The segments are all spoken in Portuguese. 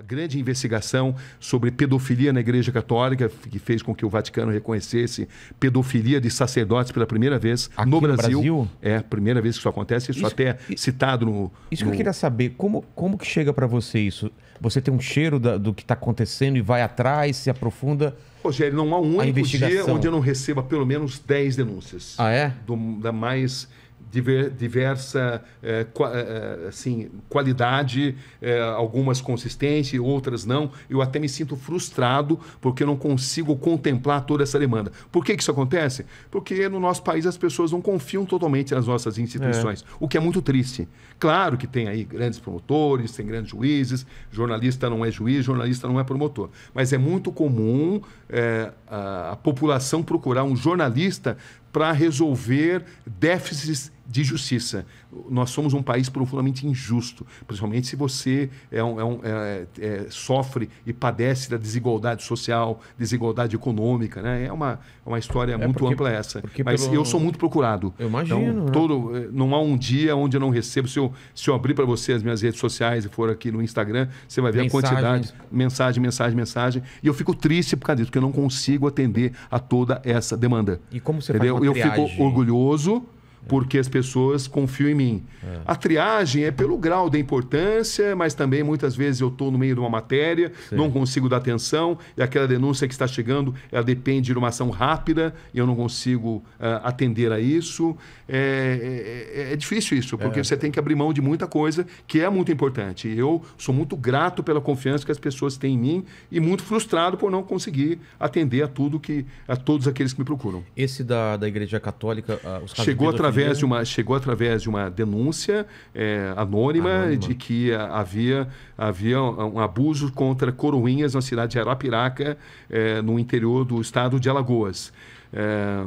a grande investigação sobre pedofilia na Igreja Católica, que fez com que o Vaticano reconhecesse pedofilia de sacerdotes pela primeira vez Aqui no, Brasil. no Brasil. É a primeira vez que isso acontece, isso, isso até citado no. Isso no... que eu queria saber, como, como que chega para você isso? Você tem um cheiro da, do que está acontecendo e vai atrás, se aprofunda? Rogério, não há um único dia onde eu não receba pelo menos 10 denúncias. Ah, é? Do, da mais diver, diversa é, qua, eh, eh, assim, qualidade, é, algumas consistência, outras não. Eu até me sinto frustrado porque eu não consigo contemplar toda essa demanda. Por que, que isso acontece? Porque no nosso país as pessoas não confiam totalmente nas nossas instituições, é. o que é muito triste. Claro que tem aí grandes promotores, tem grandes juízes, jornalista não é juiz, jornalista não é promotor. Mas é muito comum é, a, a população procurar um jornalista para resolver déficits de justiça. Nós somos um país profundamente injusto, principalmente se você é um, é um, é, é sofre e padece da desigualdade social, desigualdade econômica. Né? É uma, é uma história é, muito porque, ampla essa. Mas pelo... eu sou muito procurado. Eu imagino. Então, né? todo, eh, não há um dia onde eu não recebo. Se eu, se eu abrir para você as minhas redes sociais e for aqui no Instagram, você vai ver Mensagens. a quantidade. Mensagem, mensagem, mensagem. E eu fico triste por causa disso, porque eu não consigo atender a toda essa demanda. E como você Entendeu? faz uma Eu fico orgulhoso porque as pessoas confiam em mim. É. A triagem é pelo grau da importância, mas também muitas vezes eu estou no meio de uma matéria, Sim. não consigo dar atenção, e aquela denúncia que está chegando, ela depende de uma ação rápida, e eu não consigo uh, atender a isso. É, é, é, é difícil isso, porque é. você tem que abrir mão de muita coisa que é muito importante. eu sou muito grato pela confiança que as pessoas têm em mim e muito frustrado por não conseguir atender a tudo que a todos aqueles que me procuram. Esse da, da Igreja Católica, ah, os Chegou a através de uma chegou através de uma denúncia é, anônima, anônima, de que havia havia um abuso contra coroinhas na cidade de Arapiraca, é, no interior do estado de Alagoas. É,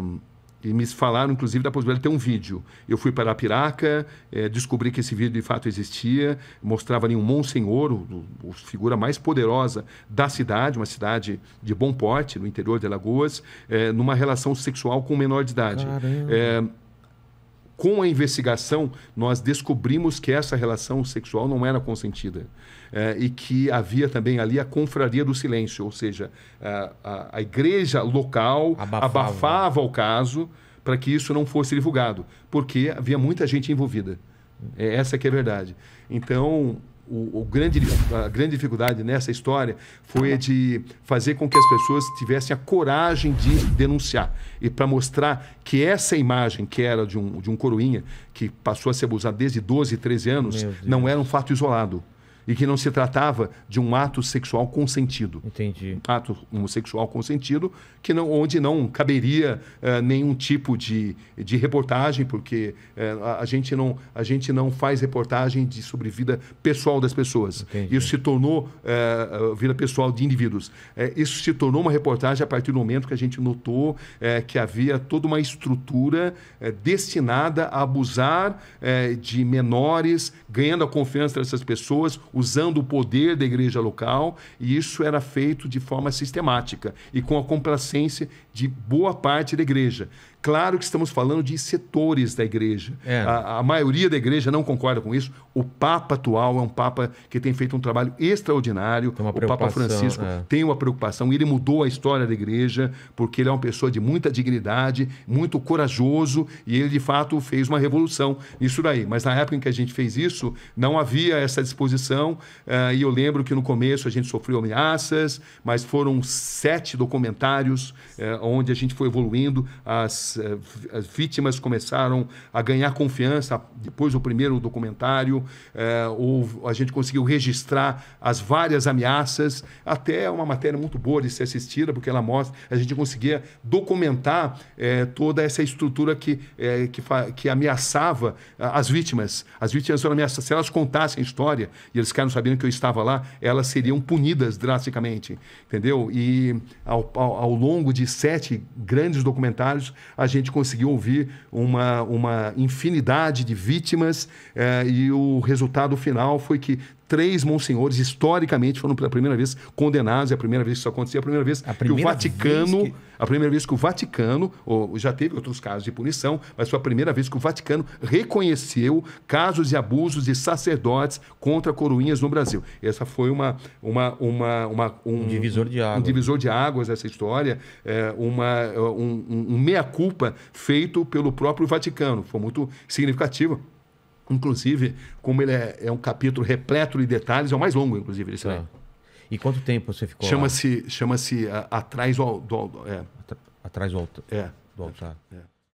e me falaram, inclusive, da possibilidade de ter um vídeo. Eu fui para Arapiraca, é, descobri que esse vídeo de fato existia, mostrava ali um Monsenhor, o, o, figura mais poderosa da cidade, uma cidade de bom porte, no interior de Alagoas, é, numa relação sexual com menor de idade. Caramba. É, com a investigação, nós descobrimos que essa relação sexual não era consentida. É, e que havia também ali a confraria do silêncio, ou seja, a, a, a igreja local abafava, abafava o caso para que isso não fosse divulgado, porque havia muita gente envolvida. É, essa que é a verdade. Então, o, o, grande, a grande dificuldade nessa história foi a de fazer com que as pessoas tivessem a coragem de denunciar. E para mostrar que essa imagem, que era de um, de um coroinha, que passou a ser abusado desde 12, 13 anos, não era um fato isolado e que não se tratava de um ato sexual consentido. Entendi. Um ato homossexual consentido, que não, onde não caberia eh, nenhum tipo de, de reportagem, porque eh, a, a, gente não, a gente não faz reportagem de, sobre vida pessoal das pessoas. Entendi. Isso se tornou eh, vida pessoal de indivíduos. isso se tornou uma reportagem a partir do momento que a gente notou que havia toda uma estrutura destinada a abusar de menores, ganhando a confiança dessas pessoas, usando o poder da igreja local, e isso era feito de forma sistemática e com a complacência de boa parte da igreja. Claro que estamos falando de setores da igreja. É. A, a, maioria da igreja não concorda com isso. O Papa atual é um Papa que tem feito um trabalho extraordinário. o Papa Francisco é. tem uma preocupação. Ele mudou a história da igreja, porque ele é uma pessoa de muita dignidade, muito corajoso, e ele, de fato, fez uma revolução. Isso daí. Mas na época em que a gente fez isso, não havia essa disposição Uh, e eu lembro que no começo a gente sofreu ameaças, mas foram sete documentários uh, onde a gente foi evoluindo. As, uh, as, vítimas começaram a ganhar confiança depois do primeiro documentário. ou a gente conseguiu registrar as várias ameaças. Até uma matéria muito boa de ser assistida, porque ela mostra, a gente conseguia documentar toda essa estrutura que, que, que ameaçava as vítimas. As vítimas foram ameaçadas. Se elas contassem história, e eles caras sabiam que eu estava lá, elas seriam punidas drasticamente, entendeu? E ao, ao, ao longo de sete grandes documentários, a gente conseguiu ouvir uma, uma infinidade de vítimas eh, e o resultado final foi que três monsenhores, historicamente, foram pela primeira vez condenados. É a primeira vez que isso acontecia, é a primeira vez a primeira que o Vaticano. Que... A primeira vez que o Vaticano, ou, já teve outros casos de punição, mas foi a primeira vez que o Vaticano reconheceu casos de abusos de sacerdotes contra coroinhas no Brasil. Essa foi uma. uma, uma, uma um, um, divisor de águas. Um divisor de águas essa história, é, uma, um, um meia-culpa feito pelo próprio Vaticano. Foi muito significativo. Inclusive, como ele é, é um capítulo repleto de detalhes, é o mais longo, inclusive, desse tá. E quanto tempo você ficou chama-se, Chama-se Atrás do... do é. Atrás do, altar. É. do altar. É.